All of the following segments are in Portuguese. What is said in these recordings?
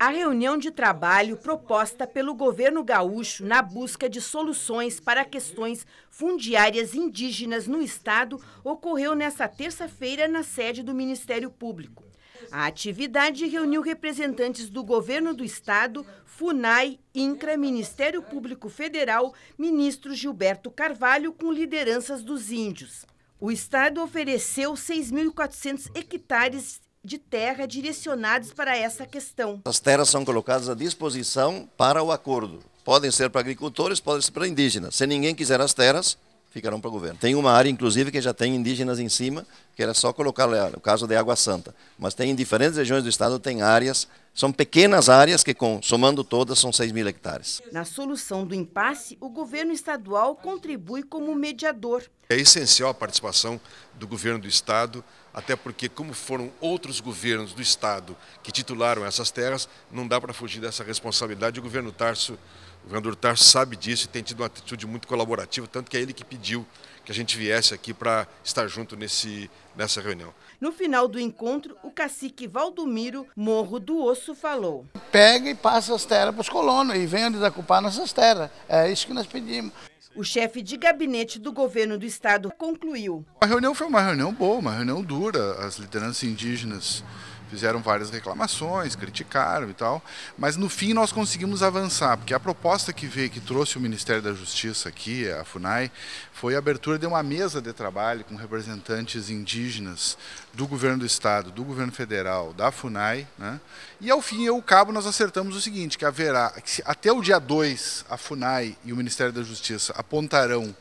A reunião de trabalho proposta pelo governo gaúcho na busca de soluções para questões fundiárias indígenas no estado ocorreu nesta terça-feira na sede do Ministério Público. A atividade reuniu representantes do governo do estado, FUNAI, INCRA, Ministério Público Federal, ministro Gilberto Carvalho com lideranças dos índios. O Estado ofereceu 6.400 hectares de terra direcionados para essa questão. As terras são colocadas à disposição para o acordo. Podem ser para agricultores, podem ser para indígenas. Se ninguém quiser as terras, ficarão para o governo. Tem uma área, inclusive, que já tem indígenas em cima, que era só colocar o caso de Água Santa. Mas tem em diferentes regiões do estado, tem áreas, são pequenas áreas que, somando todas, são 6 mil hectares. Na solução do impasse, o governo estadual contribui como mediador. É essencial a participação do governo do estado até porque, como foram outros governos do Estado que titularam essas terras, não dá para fugir dessa responsabilidade. O governo Tarso, o governador Tarso sabe disso e tem tido uma atitude muito colaborativa, tanto que é ele que pediu que a gente viesse aqui para estar junto nesse, nessa reunião. No final do encontro, o cacique Valdomiro Morro do Osso falou: Pega e passa as terras para os colonos e venham desocupar nossas terras. É isso que nós pedimos o chefe de gabinete do governo do estado concluiu. A reunião foi uma reunião boa, uma reunião dura. As lideranças indígenas fizeram várias reclamações, criticaram e tal, mas no fim nós conseguimos avançar, porque a proposta que veio, que trouxe o Ministério da Justiça aqui, a FUNAI, foi a abertura de uma mesa de trabalho com representantes indígenas do governo do Estado, do governo federal, da FUNAI, né? e ao fim e ao cabo nós acertamos o seguinte, que haverá, que até o dia 2, a FUNAI e o Ministério da Justiça apontarão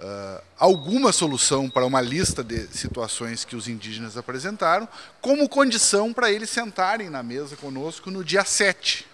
uh, alguma solução para uma lista de situações que os indígenas apresentaram, como condição para eles sentarem na mesa conosco no dia 7